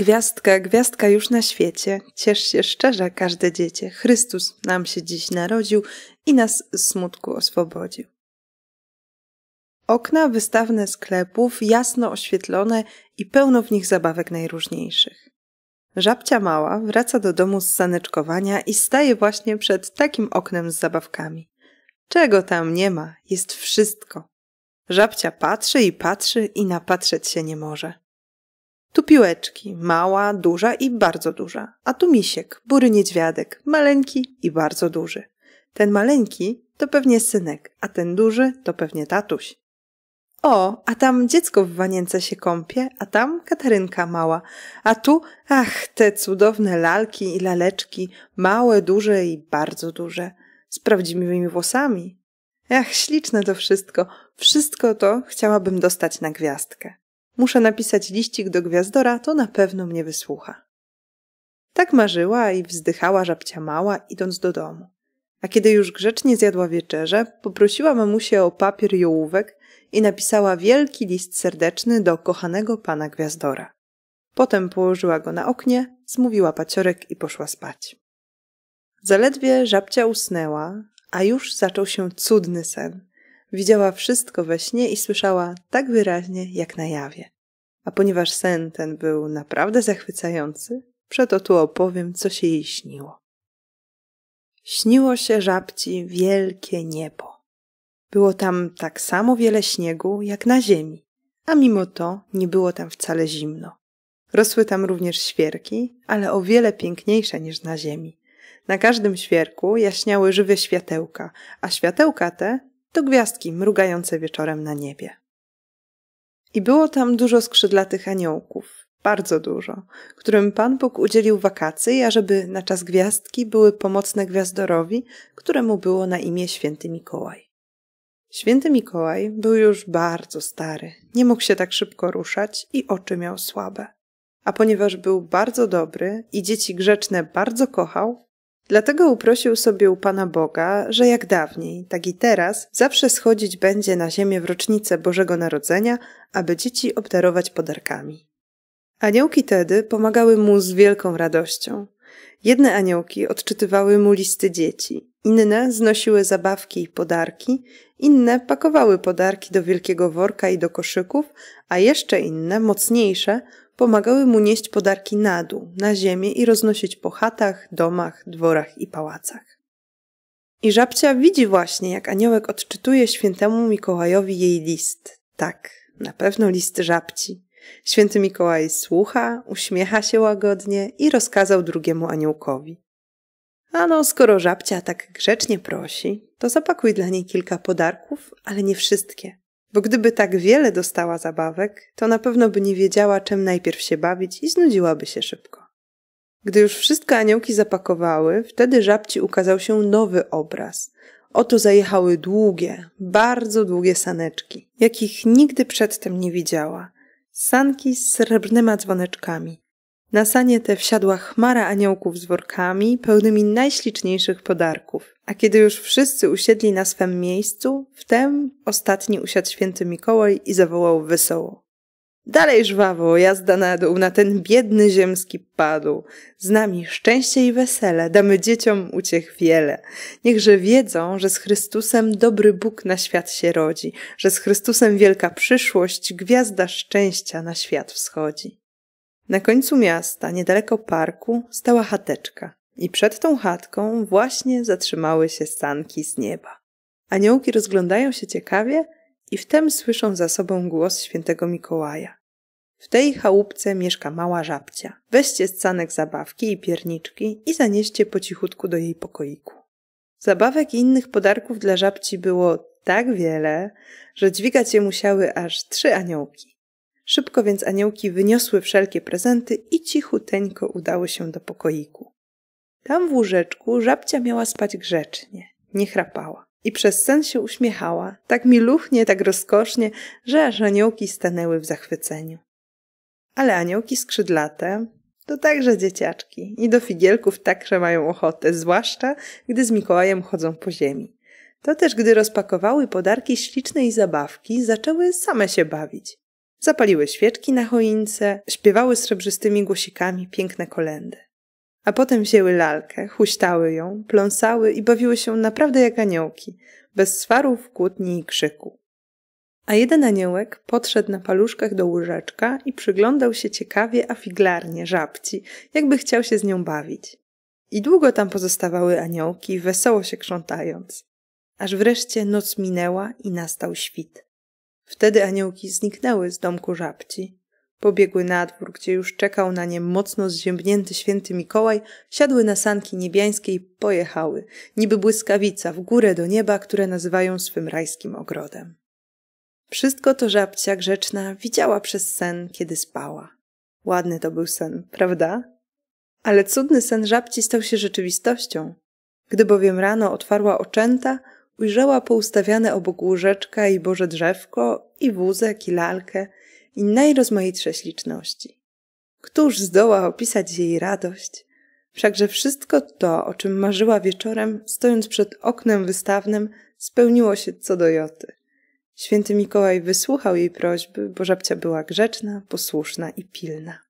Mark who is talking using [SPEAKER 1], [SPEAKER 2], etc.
[SPEAKER 1] Gwiazdka, gwiazdka już na świecie, ciesz się szczerze każde dziecię. Chrystus nam się dziś narodził i nas z smutku oswobodził. Okna wystawne sklepów, jasno oświetlone i pełno w nich zabawek najróżniejszych. Żabcia mała wraca do domu z saneczkowania i staje właśnie przed takim oknem z zabawkami. Czego tam nie ma, jest wszystko. Żabcia patrzy i patrzy i napatrzeć się nie może. Tu piłeczki, mała, duża i bardzo duża, a tu misiek, bury niedźwiadek, maleńki i bardzo duży. Ten maleńki to pewnie synek, a ten duży to pewnie tatuś. O, a tam dziecko w wanience się kąpie, a tam Katarynka mała, a tu, ach, te cudowne lalki i laleczki, małe, duże i bardzo duże, z prawdziwymi włosami. Ach, śliczne to wszystko, wszystko to chciałabym dostać na gwiazdkę. Muszę napisać liścik do gwiazdora, to na pewno mnie wysłucha. Tak marzyła i wzdychała żabcia mała, idąc do domu. A kiedy już grzecznie zjadła wieczerze, poprosiła mamusię o papier i ołówek i napisała wielki list serdeczny do kochanego pana gwiazdora. Potem położyła go na oknie, zmówiła paciorek i poszła spać. Zaledwie żabcia usnęła, a już zaczął się cudny sen. Widziała wszystko we śnie i słyszała tak wyraźnie jak na jawie. A ponieważ sen ten był naprawdę zachwycający, przeto tu opowiem, co się jej śniło. Śniło się żabci wielkie niebo. Było tam tak samo wiele śniegu jak na ziemi, a mimo to nie było tam wcale zimno. Rosły tam również świerki, ale o wiele piękniejsze niż na ziemi. Na każdym świerku jaśniały żywe światełka, a światełka te to gwiazdki mrugające wieczorem na niebie. I było tam dużo skrzydlatych aniołków, bardzo dużo, którym Pan Bóg udzielił wakacji, ażeby na czas gwiazdki były pomocne gwiazdorowi, któremu było na imię święty Mikołaj. Święty Mikołaj był już bardzo stary, nie mógł się tak szybko ruszać i oczy miał słabe. A ponieważ był bardzo dobry i dzieci grzeczne bardzo kochał, Dlatego uprosił sobie u Pana Boga, że jak dawniej, tak i teraz, zawsze schodzić będzie na ziemię w rocznicę Bożego Narodzenia, aby dzieci obdarować podarkami. Aniołki tedy pomagały mu z wielką radością. Jedne aniołki odczytywały mu listy dzieci, inne znosiły zabawki i podarki, inne pakowały podarki do wielkiego worka i do koszyków, a jeszcze inne, mocniejsze, pomagały mu nieść podarki na dół, na ziemię i roznosić po chatach, domach, dworach i pałacach. I żabcia widzi właśnie, jak aniołek odczytuje świętemu Mikołajowi jej list. Tak, na pewno list żabci. Święty Mikołaj słucha, uśmiecha się łagodnie i rozkazał drugiemu aniołkowi. Ano, skoro żabcia tak grzecznie prosi, to zapakuj dla niej kilka podarków, ale nie wszystkie. Bo gdyby tak wiele dostała zabawek, to na pewno by nie wiedziała, czym najpierw się bawić i znudziłaby się szybko. Gdy już wszystkie aniołki zapakowały, wtedy żabci ukazał się nowy obraz. Oto zajechały długie, bardzo długie saneczki, jakich nigdy przedtem nie widziała. Sanki z srebrnymi dzwoneczkami. Na sanie te wsiadła chmara aniołków z workami, pełnymi najśliczniejszych podarków. A kiedy już wszyscy usiedli na swem miejscu, wtem ostatni usiadł święty Mikołaj i zawołał wesoło. Dalej żwawo, jazda na dół, na ten biedny ziemski padł. Z nami szczęście i wesele, damy dzieciom uciech wiele. Niechże wiedzą, że z Chrystusem dobry Bóg na świat się rodzi, że z Chrystusem wielka przyszłość, gwiazda szczęścia na świat wschodzi. Na końcu miasta, niedaleko parku, stała chateczka. I przed tą chatką właśnie zatrzymały się sanki z nieba. Aniołki rozglądają się ciekawie i wtem słyszą za sobą głos świętego Mikołaja. W tej chałupce mieszka mała żabcia. Weźcie z sanek zabawki i pierniczki i zanieście po cichutku do jej pokoiku. Zabawek i innych podarków dla żabci było tak wiele, że dźwigać je musiały aż trzy aniołki. Szybko więc aniołki wyniosły wszelkie prezenty i cichuteńko udały się do pokoiku. Tam w łóżeczku żabcia miała spać grzecznie, nie chrapała. I przez sen się uśmiechała, tak miluchnie, tak rozkosznie, że aż aniołki stanęły w zachwyceniu. Ale aniołki skrzydlate to także dzieciaczki i do figielków także mają ochotę, zwłaszcza gdy z Mikołajem chodzą po ziemi. To też gdy rozpakowały podarki ślicznej zabawki, zaczęły same się bawić. Zapaliły świeczki na choince, śpiewały srebrzystymi głosikami piękne kolendy. A potem wzięły lalkę, huśtały ją, pląsały i bawiły się naprawdę jak aniołki, bez swarów, kłótni i krzyku. A jeden aniołek podszedł na paluszkach do łóżeczka i przyglądał się ciekawie, a figlarnie żabci, jakby chciał się z nią bawić. I długo tam pozostawały aniołki, wesoło się krzątając. Aż wreszcie noc minęła i nastał świt. Wtedy aniołki zniknęły z domku żabci. Pobiegły na dwór, gdzie już czekał na nie mocno zziębnięty święty Mikołaj, siadły na sanki niebiańskie i pojechały, niby błyskawica w górę do nieba, które nazywają swym rajskim ogrodem. Wszystko to żabcia grzeczna widziała przez sen, kiedy spała. Ładny to był sen, prawda? Ale cudny sen żabci stał się rzeczywistością. Gdy bowiem rano otwarła oczęta, ujrzała poustawiane obok łóżeczka i boże drzewko, i wózek, i lalkę, i najrozmaitsze śliczności. Któż zdoła opisać jej radość? Wszakże wszystko to, o czym marzyła wieczorem, stojąc przed oknem wystawnym, spełniło się co do joty. Święty Mikołaj wysłuchał jej prośby, bo żabcia była grzeczna, posłuszna i pilna.